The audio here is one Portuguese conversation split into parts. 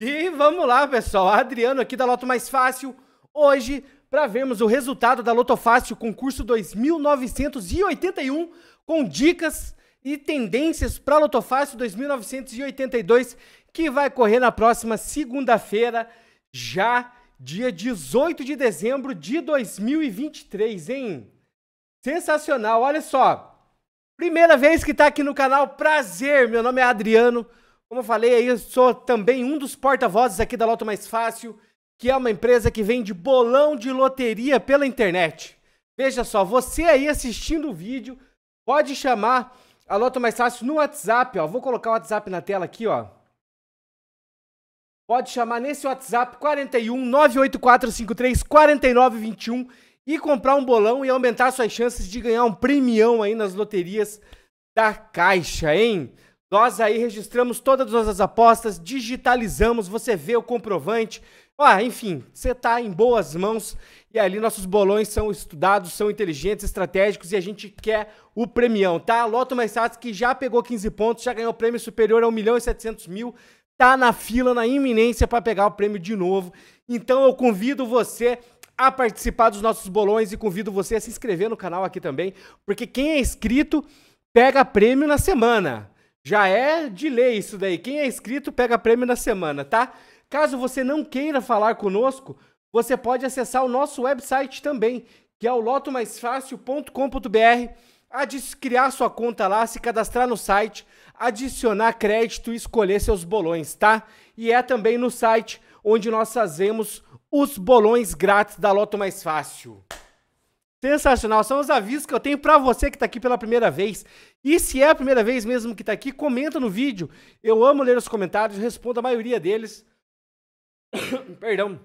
E vamos lá, pessoal. Adriano aqui da Loto Mais Fácil. Hoje, para vermos o resultado da Loto Fácil concurso 2981 com dicas e tendências para a Loto Fácil 2982, que vai correr na próxima segunda-feira, já dia 18 de dezembro de 2023, hein? Sensacional, olha só. Primeira vez que está aqui no canal, prazer. Meu nome é Adriano. Como eu falei, eu sou também um dos porta-vozes aqui da Loto Mais Fácil, que é uma empresa que vende bolão de loteria pela internet. Veja só, você aí assistindo o vídeo, pode chamar a Loto Mais Fácil no WhatsApp, ó. Vou colocar o WhatsApp na tela aqui, ó. Pode chamar nesse WhatsApp 41 98453 4921 e comprar um bolão e aumentar suas chances de ganhar um premião aí nas loterias da Caixa, hein? Nós aí registramos todas as apostas, digitalizamos, você vê o comprovante. Ah, enfim, você está em boas mãos e ali nossos bolões são estudados, são inteligentes, estratégicos e a gente quer o premião, tá? Loto Mais Sats que já pegou 15 pontos, já ganhou prêmio superior a 1 milhão e 700 mil, tá na fila, na iminência para pegar o prêmio de novo. Então eu convido você a participar dos nossos bolões e convido você a se inscrever no canal aqui também, porque quem é inscrito pega prêmio na semana. Já é de lei isso daí. Quem é inscrito pega prêmio na semana, tá? Caso você não queira falar conosco, você pode acessar o nosso website também, que é o lotomaisfácil.com.br, criar sua conta lá, se cadastrar no site, adicionar crédito e escolher seus bolões, tá? E é também no site onde nós fazemos os bolões grátis da Loto Mais Fácil. Sensacional, são os avisos que eu tenho para você que tá aqui pela primeira vez. E se é a primeira vez mesmo que tá aqui, comenta no vídeo. Eu amo ler os comentários, respondo a maioria deles. Perdão.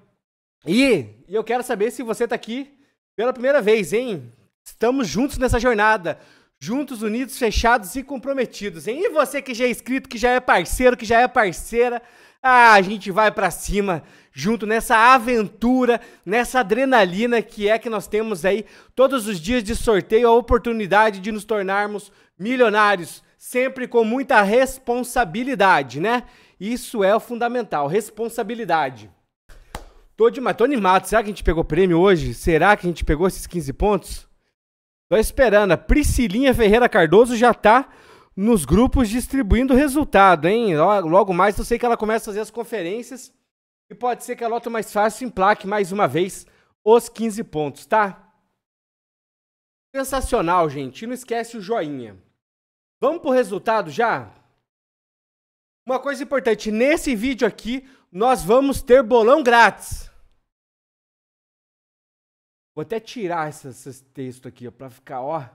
E, e eu quero saber se você tá aqui pela primeira vez, hein? Estamos juntos nessa jornada. Juntos, unidos, fechados e comprometidos, hein? E você que já é inscrito, que já é parceiro, que já é parceira, ah, a gente vai para cima junto nessa aventura, nessa adrenalina que é que nós temos aí todos os dias de sorteio, a oportunidade de nos tornarmos milionários, sempre com muita responsabilidade, né? Isso é o fundamental, responsabilidade. Tô demais, tô animado. Será que a gente pegou prêmio hoje? Será que a gente pegou esses 15 pontos? Tô esperando. A Priscilinha Ferreira Cardoso já tá nos grupos distribuindo resultado, hein? Logo mais eu sei que ela começa a fazer as conferências e pode ser que a Lota Mais Fácil emplaque mais uma vez os 15 pontos, tá? Sensacional, gente. E não esquece o joinha. Vamos pro resultado já? Uma coisa importante, nesse vídeo aqui nós vamos ter bolão grátis. Vou até tirar esses, esses textos aqui para ficar, ó.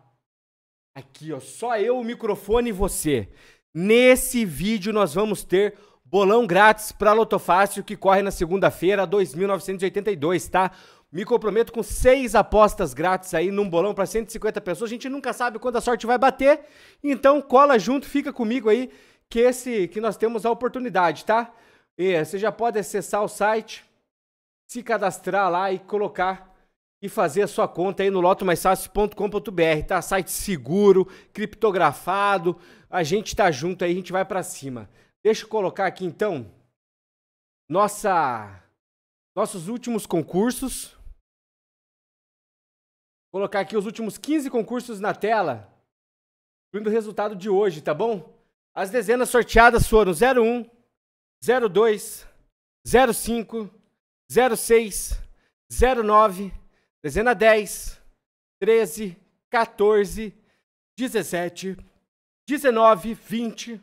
Aqui, ó, só eu, o microfone e você. Nesse vídeo nós vamos ter bolão grátis para Lotofácil que corre na segunda-feira, 2982, tá? Me comprometo com seis apostas grátis aí num bolão para 150 pessoas. A gente nunca sabe quando a sorte vai bater. Então cola junto, fica comigo aí que esse que nós temos a oportunidade, tá? E você já pode acessar o site, se cadastrar lá e colocar e fazer a sua conta aí no lotomaisfácil.com.br, tá? Site seguro, criptografado. A gente tá junto aí, a gente vai para cima. Deixa eu colocar aqui então nossa nossos últimos concursos. Vou colocar aqui os últimos 15 concursos na tela, incluindo o resultado de hoje, tá bom? As dezenas sorteadas foram 01, 02, 05, 06, 09 Dezena 10, 13, 14, 17, 19, 20,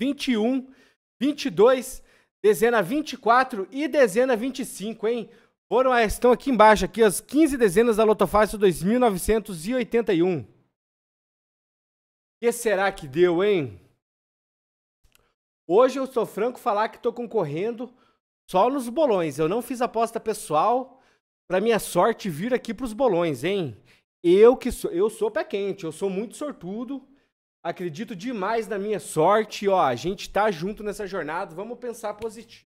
21, 22, dezena 24 e dezena 25, hein? Foram, ah, estão aqui embaixo, aqui as 15 dezenas da Lotofácil 2981. O que será que deu, hein? Hoje eu sou franco falar que estou concorrendo só nos bolões. Eu não fiz aposta pessoal para minha sorte, vir aqui para os bolões, hein? Eu que sou, eu sou pé quente, eu sou muito sortudo. Acredito demais na minha sorte, ó, a gente tá junto nessa jornada, vamos pensar positivo.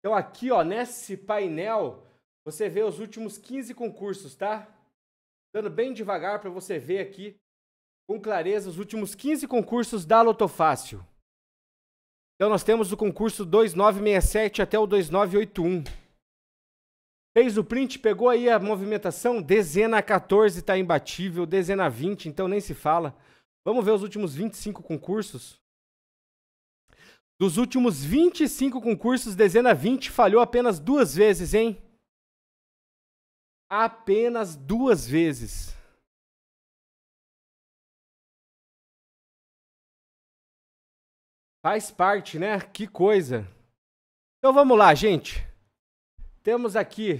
Então aqui, ó, nesse painel, você vê os últimos 15 concursos, tá? Dando bem devagar para você ver aqui com clareza os últimos 15 concursos da Lotofácil. Então nós temos o concurso 2967 até o 2981. Fez o print, pegou aí a movimentação. Dezena 14 está imbatível, dezena 20, então nem se fala. Vamos ver os últimos 25 concursos. Dos últimos 25 concursos, dezena 20 falhou apenas duas vezes, hein? Apenas duas vezes. Faz parte, né? Que coisa. Então vamos lá, gente. Temos aqui.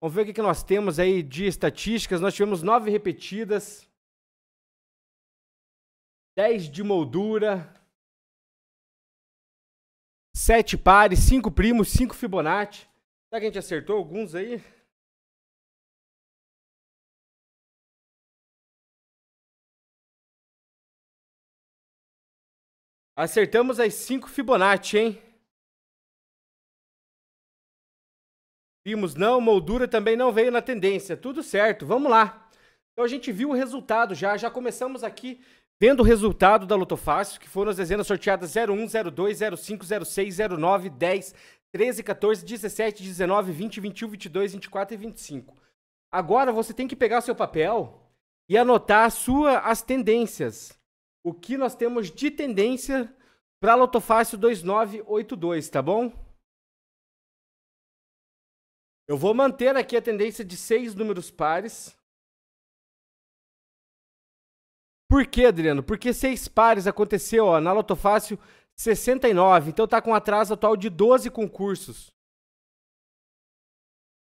Vamos ver o que, que nós temos aí de estatísticas. Nós tivemos nove repetidas. dez de moldura. sete pares, cinco primos, cinco Fibonacci. Será que a gente acertou alguns aí? Acertamos as cinco Fibonacci, hein? Vimos não, moldura também não veio na tendência. Tudo certo, vamos lá. Então a gente viu o resultado já, já começamos aqui vendo o resultado da Lotofácil, que foram as dezenas sorteadas 01, 02, 05, 06, 09, 10, 13, 14, 17, 19, 20, 21, 22, 24 e 25. Agora você tem que pegar seu papel e anotar a sua, as tendências. O que nós temos de tendência para a Lotofácil 2982, tá bom? Eu vou manter aqui a tendência de seis números pares. Por quê, Adriano? Porque seis pares aconteceu ó, na Lotofácil 69. Então tá com atraso atual de 12 concursos.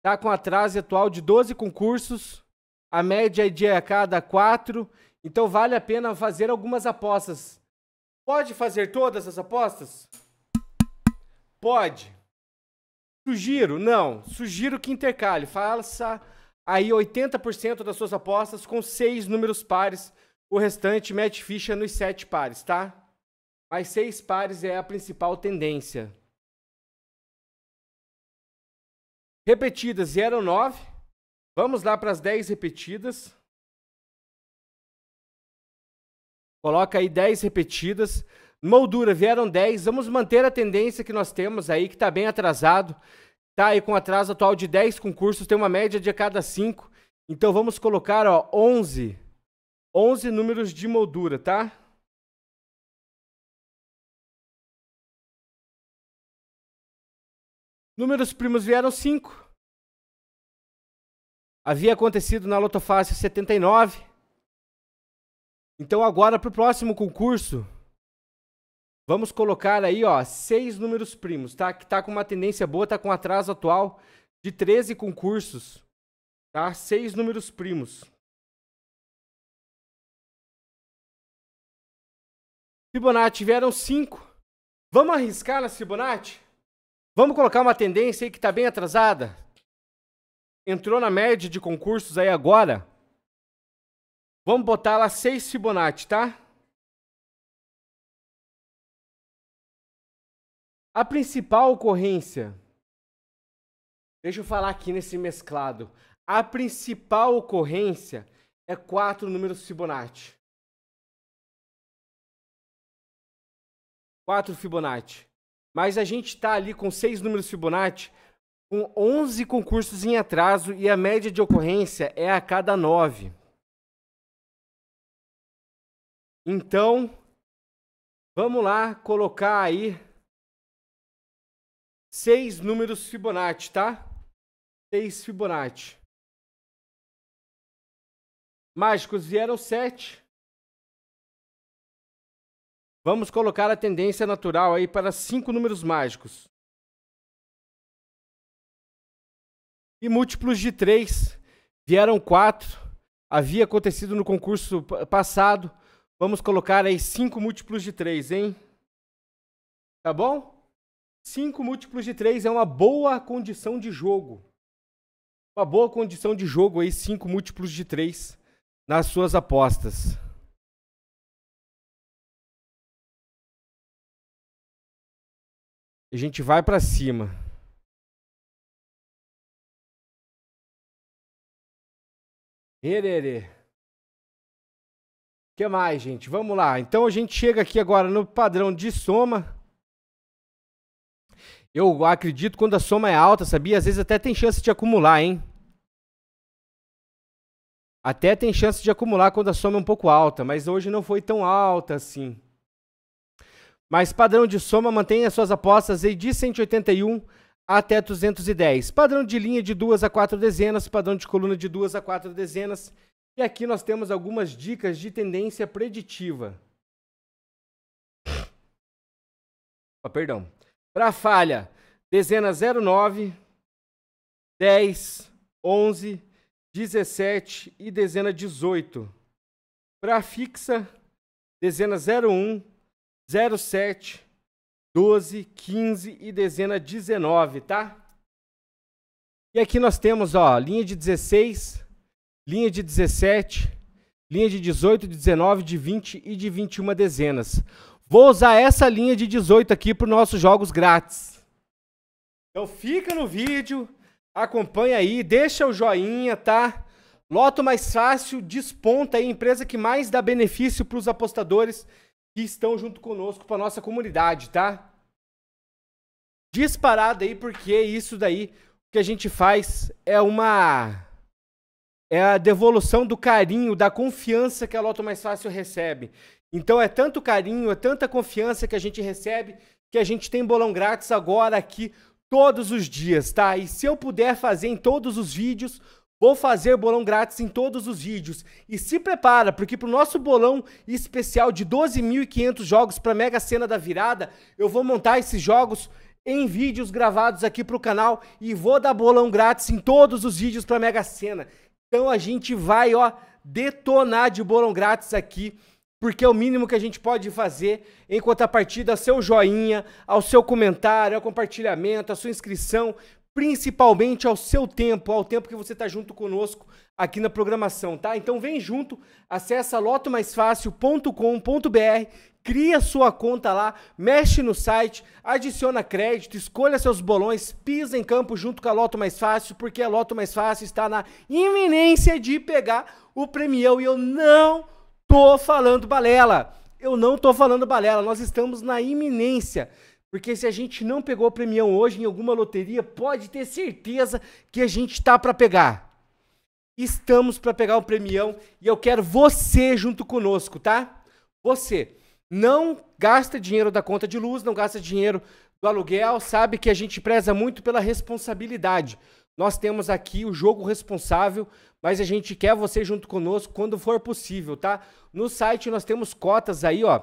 Tá com atraso atual de 12 concursos. A média é de a é, cada quatro. Então vale a pena fazer algumas apostas. Pode fazer todas as apostas? Pode. Sugiro, não. Sugiro que intercale. Faça aí 80% das suas apostas com seis números pares. O restante mete ficha nos sete pares, tá? Mas seis pares é a principal tendência. Repetidas eram nove. Vamos lá para as dez repetidas. Coloca aí dez repetidas. Moldura vieram 10. Vamos manter a tendência que nós temos aí, que está bem atrasado. Está aí com atraso atual de 10 concursos, tem uma média de cada 5. Então vamos colocar ó, 11. 11 números de moldura, tá? Números primos vieram 5. Havia acontecido na Lotofácil 79. Então agora para o próximo concurso, Vamos colocar aí, ó, seis números primos, tá? Que tá com uma tendência boa, tá com atraso atual de 13 concursos, tá? Seis números primos. Fibonacci vieram cinco. Vamos arriscar na Fibonacci? Vamos colocar uma tendência aí que tá bem atrasada? Entrou na média de concursos aí agora. Vamos botar lá seis Fibonacci, Tá? A principal ocorrência. Deixa eu falar aqui nesse mesclado. A principal ocorrência é 4 números Fibonacci. 4 Fibonacci. Mas a gente está ali com 6 números Fibonacci, com 11 concursos em atraso e a média de ocorrência é a cada 9. Então, vamos lá colocar aí seis números Fibonacci, tá? Seis Fibonacci. Mágicos vieram sete. Vamos colocar a tendência natural aí para cinco números mágicos. E múltiplos de três vieram quatro. Havia acontecido no concurso passado. Vamos colocar aí cinco múltiplos de três, hein? Tá bom? 5 múltiplos de 3 é uma boa condição de jogo. Uma boa condição de jogo aí, 5 múltiplos de 3 nas suas apostas. A gente vai para cima. Hererê. O que mais, gente? Vamos lá. Então a gente chega aqui agora no padrão de soma. Eu acredito quando a soma é alta, sabia? Às vezes até tem chance de acumular, hein? Até tem chance de acumular quando a soma é um pouco alta, mas hoje não foi tão alta assim. Mas padrão de soma mantenha as suas apostas aí de 181 até 210. Padrão de linha de duas a quatro dezenas, padrão de coluna de duas a quatro dezenas. E aqui nós temos algumas dicas de tendência preditiva. Oh, perdão. Para a falha, dezena 09, 10, 11, 17 e dezena 18. Para a fixa, dezena 01, 07, 12, 15 e dezena 19, tá? E aqui nós temos, ó, linha de 16, linha de 17, linha de 18, de 19, de 20 e de 21 dezenas. Vou usar essa linha de 18 aqui para os nossos jogos grátis. Então fica no vídeo, acompanha aí, deixa o joinha, tá? Loto mais fácil, desponta aí, empresa que mais dá benefício para os apostadores que estão junto conosco, para nossa comunidade, tá? Disparado aí, porque isso daí, o que a gente faz é uma... É a devolução do carinho, da confiança que a Loto Mais Fácil recebe. Então é tanto carinho, é tanta confiança que a gente recebe que a gente tem bolão grátis agora aqui todos os dias, tá? E se eu puder fazer em todos os vídeos, Vou fazer bolão grátis em todos os vídeos. E se prepara, porque para o nosso bolão especial de 12.500 jogos para Mega Sena da Virada, eu vou montar esses jogos em vídeos gravados aqui para o canal e vou dar bolão grátis em todos os vídeos para Mega Sena. Então a gente vai, ó, detonar de bolão grátis aqui porque é o mínimo que a gente pode fazer em contrapartida ao seu joinha, ao seu comentário, ao compartilhamento, à sua inscrição, principalmente ao seu tempo, ao tempo que você está junto conosco aqui na programação, tá? Então vem junto, acessa lotomaisfácil.com.br, cria sua conta lá, mexe no site, adiciona crédito, escolha seus bolões, pisa em campo junto com a Loto Mais Fácil, porque a Loto Mais Fácil está na iminência de pegar o Premião e eu não tô falando balela. Eu não tô falando balela. Nós estamos na iminência. Porque se a gente não pegou o premião hoje em alguma loteria, pode ter certeza que a gente tá para pegar. Estamos para pegar o premião e eu quero você junto conosco, tá? Você não gasta dinheiro da conta de luz, não gasta dinheiro do aluguel, sabe que a gente preza muito pela responsabilidade. Nós temos aqui o jogo responsável, mas a gente quer você junto conosco quando for possível, tá? No site nós temos cotas aí, ó,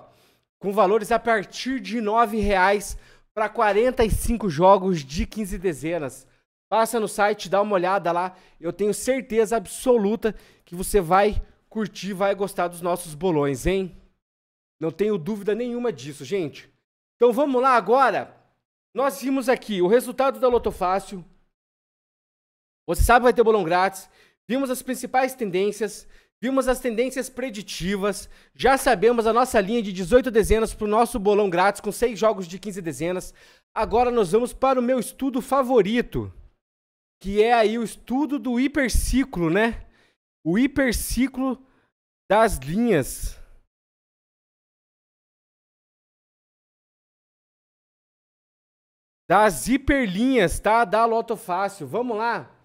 com valores a partir de R$ reais para 45 jogos de 15 dezenas. Passa no site, dá uma olhada lá. Eu tenho certeza absoluta que você vai curtir, vai gostar dos nossos bolões, hein? Não tenho dúvida nenhuma disso, gente. Então vamos lá agora. Nós vimos aqui o resultado da Loto Fácil. Você sabe que vai ter bolão grátis vimos as principais tendências, vimos as tendências preditivas, já sabemos a nossa linha de 18 dezenas para o nosso bolão grátis com 6 jogos de 15 dezenas. Agora nós vamos para o meu estudo favorito, que é aí o estudo do hiperciclo, né? O hiperciclo das linhas. Das hiperlinhas, tá? Da Loto Fácil. Vamos lá.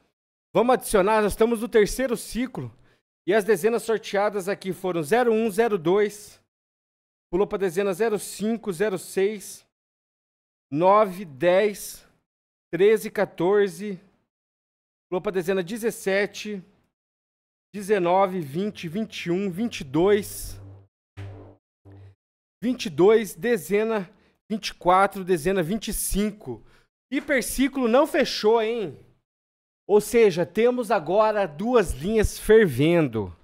Vamos adicionar, nós estamos no terceiro ciclo. E as dezenas sorteadas aqui foram 01, 02, pulou para a dezena 05, 06, 9, 10, 13, 14, pulou para a dezena 17, 19, 20, 21, 22, 22, dezena 24, dezena 25. Hiperciclo não fechou, hein? Ou seja, temos agora duas linhas fervendo.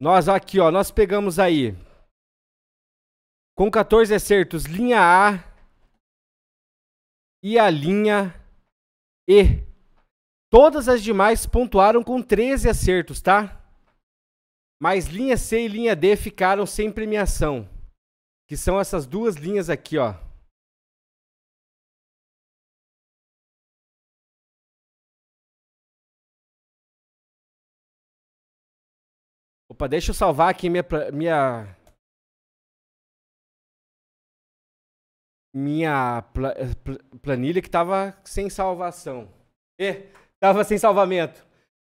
Nós aqui, ó, nós pegamos aí com 14 acertos linha A e a linha E. Todas as demais pontuaram com 13 acertos, tá? Mas linha C e linha D ficaram sem premiação, que são essas duas linhas aqui, ó. Opa, deixa eu salvar aqui minha. Minha. Minha pla, planilha que tava sem salvação. E, tava sem salvamento.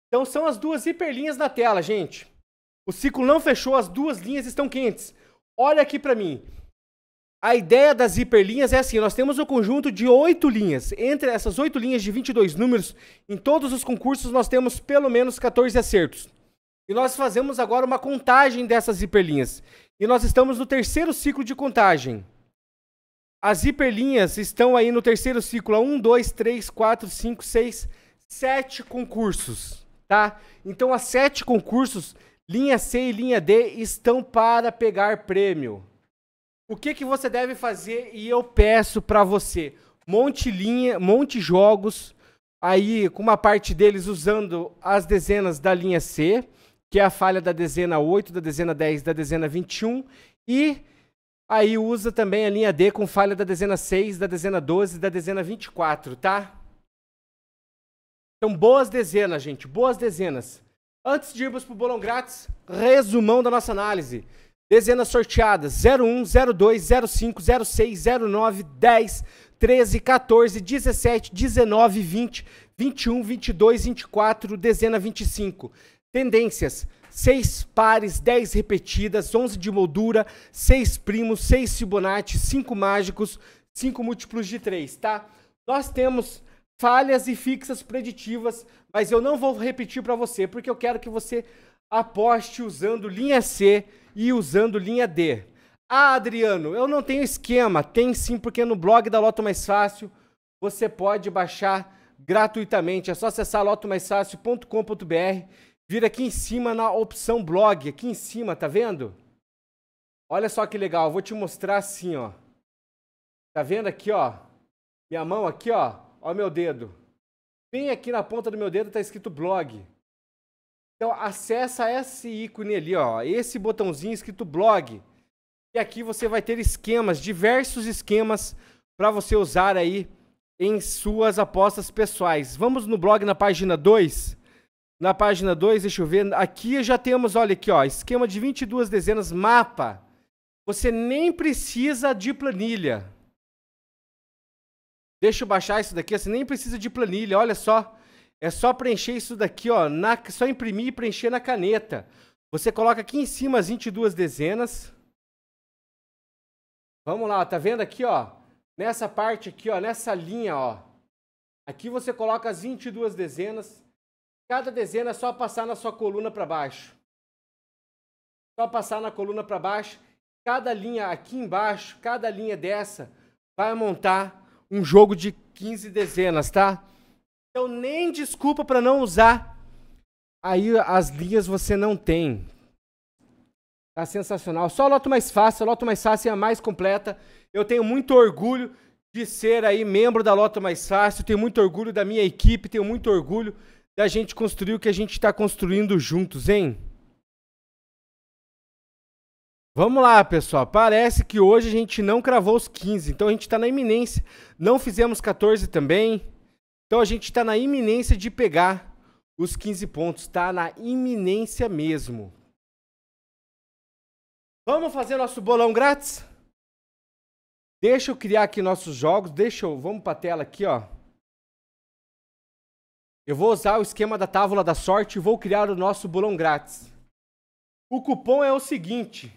Então são as duas hiperlinhas na tela, gente. O ciclo não fechou, as duas linhas estão quentes. Olha aqui para mim. A ideia das hiperlinhas é assim: nós temos um conjunto de oito linhas. Entre essas oito linhas de 22 números, em todos os concursos nós temos pelo menos 14 acertos. E nós fazemos agora uma contagem dessas hiperlinhas. E nós estamos no terceiro ciclo de contagem. As hiperlinhas estão aí no terceiro ciclo, um 1, 2, 3, 4, 5, 6, 7 concursos, tá? Então, as 7 concursos, linha C e linha D estão para pegar prêmio. O que, que você deve fazer e eu peço para você, monte linha, monte jogos, aí com uma parte deles usando as dezenas da linha C que é a falha da dezena 8, da dezena 10, da dezena 21 e aí usa também a linha D com falha da dezena 6, da dezena 12, da dezena 24, tá? Então, boas dezenas, gente, boas dezenas. Antes de irmos para o bolão grátis, resumão da nossa análise. Dezenas sorteadas: 01, 02, 05, 06, 09, 10, 13, 14, 17, 19, 20, 21, 22, 24, dezena 25. Tendências: 6 pares, 10 repetidas, 11 de moldura, 6 primos, 6 Fibonacci, 5 mágicos, 5 múltiplos de 3, tá? Nós temos falhas e fixas preditivas, mas eu não vou repetir para você, porque eu quero que você aposte usando linha C e usando linha D. Ah, Adriano, eu não tenho esquema. Tem sim, porque no blog da Loto Mais Fácil você pode baixar gratuitamente. É só acessar lotomaisfácil.com.br vir aqui em cima na opção blog, aqui em cima, tá vendo? Olha só que legal, eu vou te mostrar assim, ó. Tá vendo aqui, ó? Minha mão aqui, ó. Ó meu dedo. Bem aqui na ponta do meu dedo tá escrito blog. Então acessa esse ícone ali, ó, esse botãozinho escrito blog. E aqui você vai ter esquemas, diversos esquemas para você usar aí em suas apostas pessoais. Vamos no blog na página 2. Na página 2, deixa eu ver. Aqui já temos, olha aqui, ó, esquema de 22 dezenas, mapa. Você nem precisa de planilha. Deixa eu baixar isso daqui, você nem precisa de planilha, olha só. É só preencher isso daqui, ó, na, só imprimir e preencher na caneta. Você coloca aqui em cima as 22 dezenas. Vamos lá, tá vendo aqui, ó? Nessa parte aqui, ó, nessa linha, ó. Aqui você coloca as 22 dezenas. Cada dezena é só passar na sua coluna para baixo. Só passar na coluna para baixo. Cada linha aqui embaixo, cada linha dessa, vai montar um jogo de 15 dezenas, tá? Então nem desculpa para não usar. Aí as linhas você não tem. Tá sensacional. Só a loto mais fácil, a loto mais fácil é a mais completa. Eu tenho muito orgulho de ser aí membro da Loto Mais Fácil, tenho muito orgulho da minha equipe, tenho muito orgulho da gente construir o que a gente está construindo juntos, hein? Vamos lá, pessoal. Parece que hoje a gente não cravou os 15, então a gente está na iminência. Não fizemos 14 também, então a gente está na iminência de pegar os 15 pontos. Está na iminência mesmo. Vamos fazer nosso bolão grátis? Deixa eu criar aqui nossos jogos. Deixa eu. Vamos para a tela aqui, ó. Eu vou usar o esquema da tábula da sorte e vou criar o nosso bolão grátis. O cupom é o seguinte: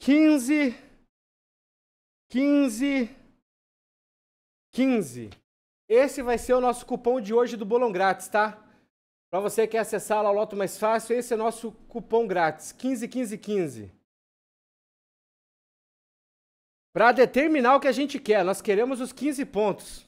15 15 15. Esse vai ser o nosso cupom de hoje do bolão grátis, tá? Para você que quer acessar a loto mais fácil, esse é o nosso cupom grátis, 15 15 15. Para determinar o que a gente quer, nós queremos os 15 pontos.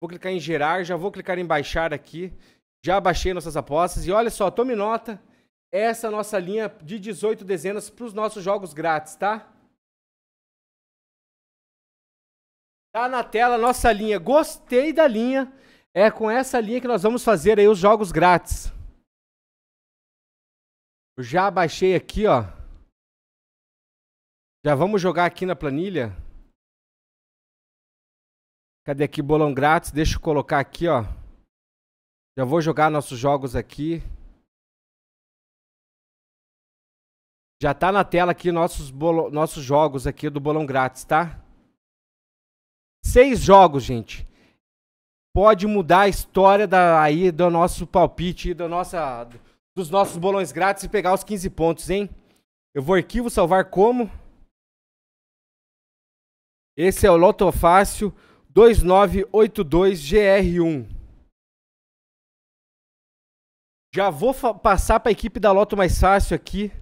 Vou clicar em gerar, já vou clicar em baixar aqui. Já baixei nossas apostas. E olha só, tome nota. Essa é nossa linha de 18 dezenas para os nossos jogos grátis, tá? Tá na tela nossa linha. Gostei da linha. É com essa linha que nós vamos fazer aí os jogos grátis. Eu já baixei aqui, ó. Já vamos jogar aqui na planilha. Cadê aqui bolão grátis? Deixa eu colocar aqui, ó. Já vou jogar nossos jogos aqui. Já tá na tela aqui nossos, bolo... nossos jogos aqui do bolão grátis, tá? Seis jogos, gente. Pode mudar a história da... aí do nosso palpite, do nossa... dos nossos bolões grátis e pegar os 15 pontos, hein? Eu vou arquivo salvar como? Esse é o Loto Fácil. 2982GR1. Já vou passar para a equipe da Loto Mais Fácil aqui.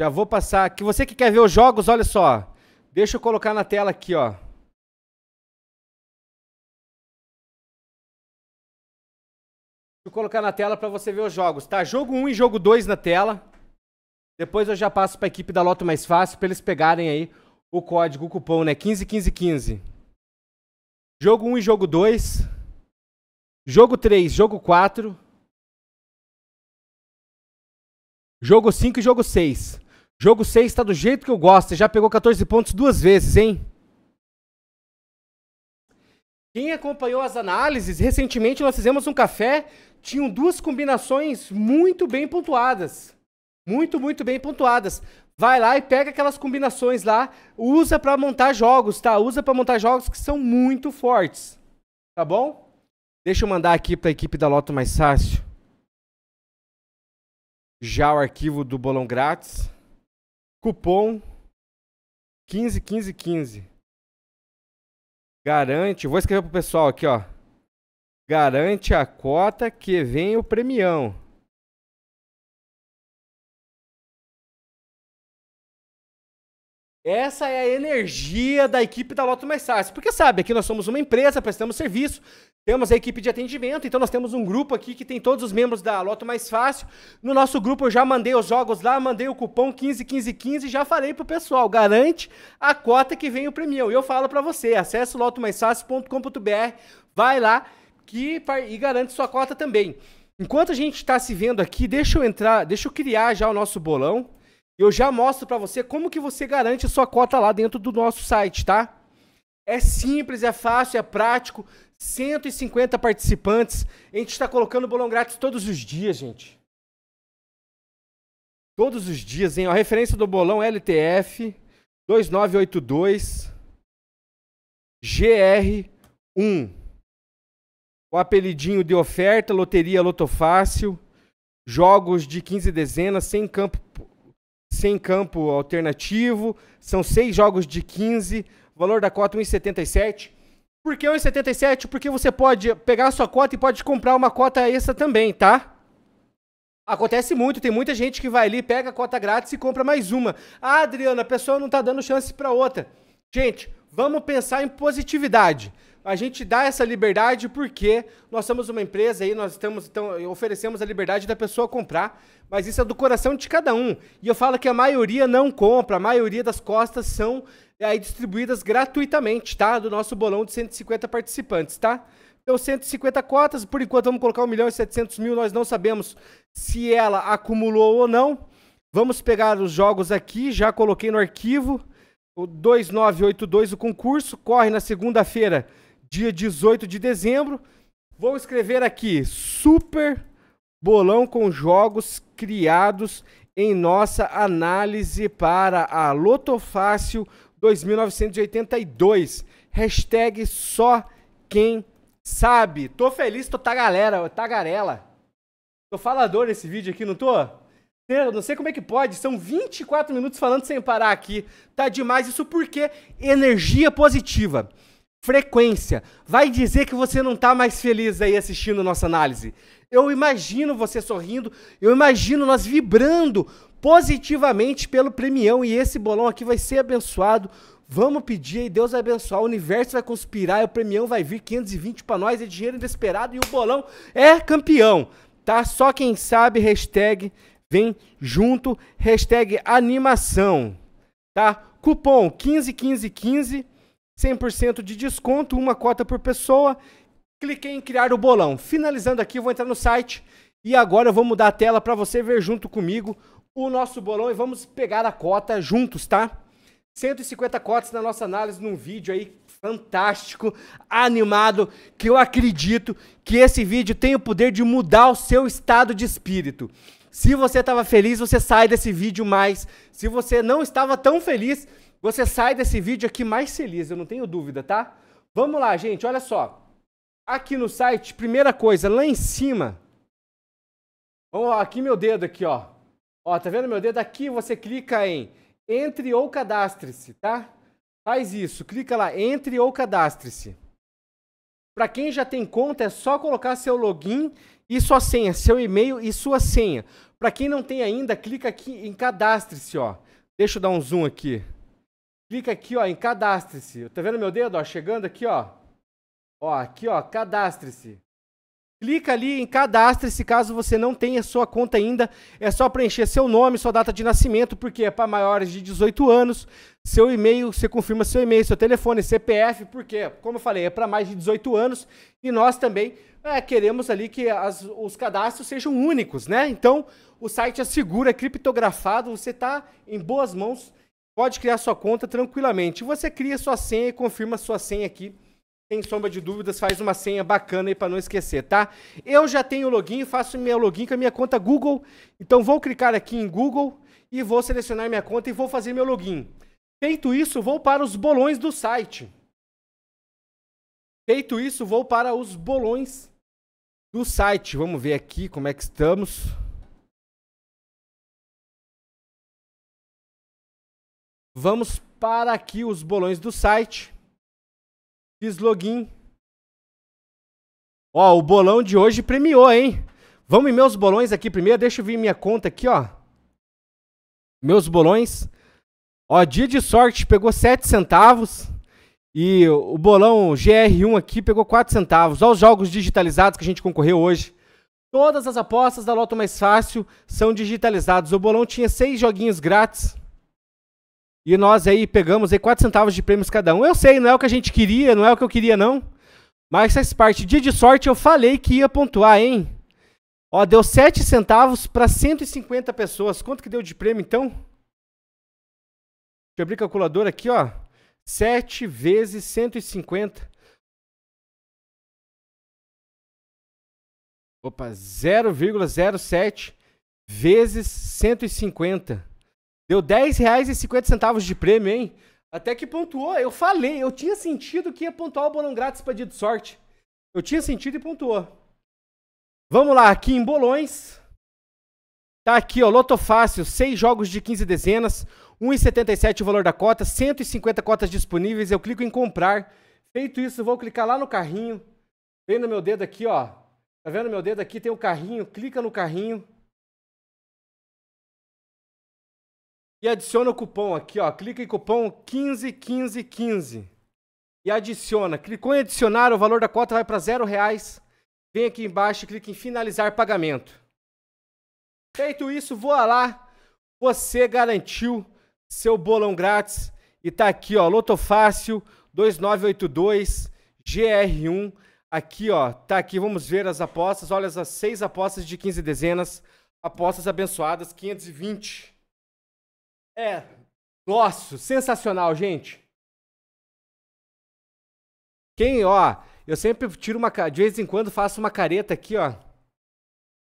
Já vou passar. Que você que quer ver os jogos, olha só. Deixa eu colocar na tela aqui, ó. Deixa eu colocar na tela para você ver os jogos, tá? Jogo 1 e jogo 2 na tela. Depois eu já passo para a equipe da Loto Mais Fácil para eles pegarem aí o código, o cupom, né? 151515. Jogo 1 e jogo 2. Jogo 3, jogo 4. Jogo 5 e jogo 6. Jogo 6 está do jeito que eu gosto. Você já pegou 14 pontos duas vezes, hein? Quem acompanhou as análises, recentemente nós fizemos um café, tinham duas combinações muito bem pontuadas. Muito, muito bem pontuadas vai lá e pega aquelas combinações lá, usa para montar jogos, tá? Usa para montar jogos que são muito fortes. Tá bom? Deixa eu mandar aqui para a equipe da Loto mais fácil. Já o arquivo do bolão grátis. Cupom 15, Garante, vou escrever pro pessoal aqui, ó. Garante a cota que vem o premião. Essa é a energia da equipe da Loto Mais Fácil. Porque sabe, aqui nós somos uma empresa, prestamos serviço, temos a equipe de atendimento, então nós temos um grupo aqui que tem todos os membros da Loto Mais Fácil. No nosso grupo eu já mandei os jogos lá, mandei o cupom 151515 e já falei pro pessoal, garante a cota que vem o premium. E eu falo para você, acesse lotomaisfácil.com.br, vai lá que, e garante sua cota também. Enquanto a gente está se vendo aqui, deixa eu entrar, deixa eu criar já o nosso bolão eu já mostro para você como que você garante a sua cota lá dentro do nosso site, tá? É simples, é fácil, é prático. 150 participantes. A gente está colocando bolão grátis todos os dias, gente. Todos os dias, hein? A referência do bolão é LTF 2982 GR1. O apelidinho de oferta, loteria Lotofácil, jogos de 15 dezenas, sem campo sem campo alternativo. São seis jogos de 15, valor da cota 1,77. Por que 1,77? Porque você pode pegar a sua cota e pode comprar uma cota extra também, tá? Acontece muito, tem muita gente que vai ali, pega a cota grátis e compra mais uma. Ah, Adriana, a pessoa não tá dando chance para outra. Gente, vamos pensar em positividade a gente dá essa liberdade porque nós somos uma empresa e nós estamos, então, oferecemos a liberdade da pessoa comprar, mas isso é do coração de cada um. E eu falo que a maioria não compra, a maioria das costas são é, aí é, distribuídas gratuitamente, tá? Do nosso bolão de 150 participantes, tá? Então, 150 cotas, por enquanto vamos colocar 1 milhão e 700 mil, nós não sabemos se ela acumulou ou não. Vamos pegar os jogos aqui, já coloquei no arquivo, o 2982 o concurso, corre na segunda-feira, dia 18 de dezembro. Vou escrever aqui Super Bolão com jogos criados em nossa análise para a Lotofácil 2982. Hashtag só quem sabe. Tô feliz, tô tagarela, tagarela. Tô falador nesse vídeo aqui, não tô? Eu não sei como é que pode, são 24 minutos falando sem parar aqui. Tá demais isso porque energia positiva frequência. Vai dizer que você não está mais feliz aí assistindo nossa análise. Eu imagino você sorrindo, eu imagino nós vibrando positivamente pelo premião e esse bolão aqui vai ser abençoado. Vamos pedir e Deus vai abençoar, o universo vai conspirar, e o premião vai vir 520 para nós, é dinheiro inesperado e o bolão é campeão, tá? Só quem sabe, hashtag vem junto, hashtag animação, tá? Cupom 151515 100% de desconto, uma cota por pessoa. Cliquei em criar o bolão. Finalizando aqui, eu vou entrar no site e agora eu vou mudar a tela para você ver junto comigo o nosso bolão e vamos pegar a cota juntos, tá? 150 cotas na nossa análise num vídeo aí fantástico, animado, que eu acredito que esse vídeo tem o poder de mudar o seu estado de espírito. Se você estava feliz, você sai desse vídeo mais. Se você não estava tão feliz, você sai desse vídeo aqui mais feliz, eu não tenho dúvida, tá? Vamos lá, gente, olha só. Aqui no site, primeira coisa, lá em cima. Vamos lá, aqui meu dedo aqui, ó. Ó, tá vendo meu dedo? Aqui você clica em entre ou cadastre-se, tá? Faz isso, clica lá, entre ou cadastre-se. Para quem já tem conta, é só colocar seu login e sua senha, seu e-mail e sua senha. Para quem não tem ainda, clica aqui em cadastre-se, ó. Deixa eu dar um zoom aqui clica aqui, ó, em cadastre-se. Tá vendo meu dedo, ó, chegando aqui, ó? Ó, aqui, ó, cadastre-se. Clica ali em cadastre-se caso você não tenha sua conta ainda. É só preencher seu nome, sua data de nascimento, porque é para maiores de 18 anos. Seu e-mail, você confirma seu e-mail, seu telefone, CPF, porque, como eu falei, é para mais de 18 anos. E nós também é, queremos ali que as, os cadastros sejam únicos, né? Então, o site é seguro, é criptografado, você está em boas mãos pode criar sua conta tranquilamente. Você cria sua senha e confirma sua senha aqui. Sem sombra de dúvidas, faz uma senha bacana aí para não esquecer, tá? Eu já tenho login, faço meu login com a minha conta Google. Então vou clicar aqui em Google e vou selecionar minha conta e vou fazer meu login. Feito isso, vou para os bolões do site. Feito isso, vou para os bolões do site. Vamos ver aqui como é que estamos. Vamos para aqui os bolões do site. Fiz login. Ó, o bolão de hoje premiou, hein? Vamos em meus bolões aqui primeiro. Deixa eu vir minha conta aqui, ó. Meus bolões. Ó, dia de sorte pegou 7 centavos. E o bolão GR1 aqui pegou 4 centavos. Olha os jogos digitalizados que a gente concorreu hoje. Todas as apostas da Loto Mais Fácil são digitalizadas. O bolão tinha 6 joguinhos grátis. E nós aí pegamos aí 4 centavos de prêmios cada um. Eu sei, não é o que a gente queria, não é o que eu queria, não. Mas faz parte. Dia de sorte eu falei que ia pontuar, hein? Ó, deu 7 centavos para 150 pessoas. Quanto que deu de prêmio, então? Deixa eu abrir a calculadora aqui, ó. 7 vezes 150. Opa, 0,07 vezes 150. Deu R$10,50 de prêmio, hein? Até que pontuou. Eu falei, eu tinha sentido que ia pontuar o bolão grátis para dia de sorte. Eu tinha sentido e pontuou. Vamos lá, aqui em bolões. Tá aqui, ó, Loto Fácil, 6 jogos de 15 dezenas, 1,77 o valor da cota, 150 cotas disponíveis, eu clico em comprar. Feito isso, vou clicar lá no carrinho. Vem no meu dedo aqui, ó. Tá vendo meu dedo aqui? Tem o um carrinho, clica no carrinho. E adiciona o cupom aqui, ó. Clica em cupom 151515. E adiciona. Clicou em adicionar, o valor da cota vai para zero reais. Vem aqui embaixo, clica em finalizar pagamento. Feito isso, voa lá. Você garantiu seu bolão grátis. E tá aqui, ó, Lotofácil 2982 GR1. Aqui, ó, tá aqui, vamos ver as apostas. Olha as seis apostas de 15 dezenas. Apostas abençoadas, 520. É. Nossa, sensacional, gente. Quem, ó, eu sempre tiro uma. De vez em quando faço uma careta aqui, ó.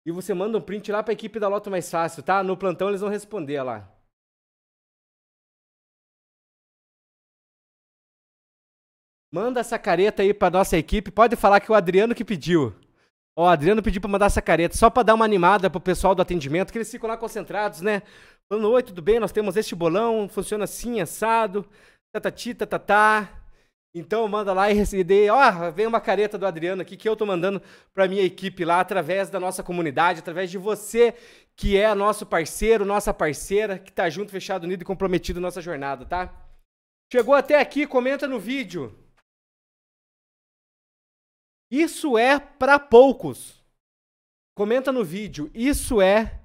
E você manda um print lá pra equipe da Loto Mais Fácil, tá? No plantão eles vão responder lá. Manda essa careta aí pra nossa equipe. Pode falar que é o Adriano que pediu. Ó, o Adriano pediu pra mandar essa careta, só pra dar uma animada pro pessoal do atendimento, que eles ficam lá concentrados, né? Falando, oi, tudo bem? Nós temos este bolão, funciona assim, assado, tatati, tá, tá, tatatá. Tá, então manda lá e recebe. Ó, vem uma careta do Adriano aqui que eu tô mandando pra minha equipe lá, através da nossa comunidade, através de você, que é nosso parceiro, nossa parceira, que tá junto, fechado, unido e comprometido nossa jornada, tá? Chegou até aqui, comenta no vídeo. Isso é para poucos. Comenta no vídeo. Isso é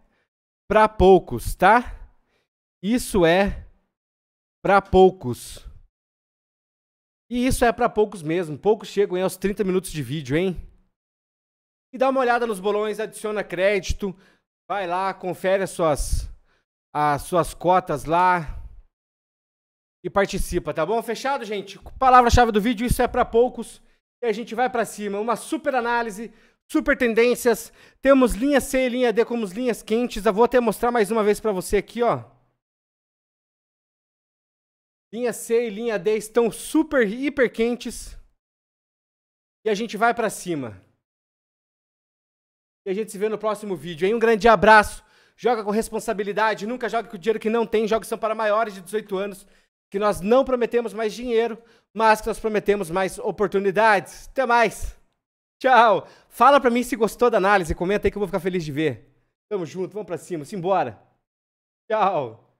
para poucos, tá? Isso é para poucos. E isso é para poucos mesmo. Poucos chegam aí aos 30 minutos de vídeo, hein? E dá uma olhada nos bolões, adiciona crédito, vai lá, confere as suas as suas cotas lá e participa, tá bom? Fechado, gente? Palavra-chave do vídeo, isso é para poucos e a gente vai para cima. Uma super análise, super tendências. Temos linha C e linha D como linhas quentes. Eu vou até mostrar mais uma vez para você aqui, ó. Linha C e linha D estão super, hiper quentes. E a gente vai para cima. E a gente se vê no próximo vídeo. Hein? Um grande abraço. Joga com responsabilidade, nunca joga com dinheiro que não tem, joga são para maiores de 18 anos que nós não prometemos mais dinheiro, mas que nós prometemos mais oportunidades. Até mais. Tchau. Fala pra mim se gostou da análise, comenta aí que eu vou ficar feliz de ver. Tamo junto, vamos pra cima, simbora. Tchau.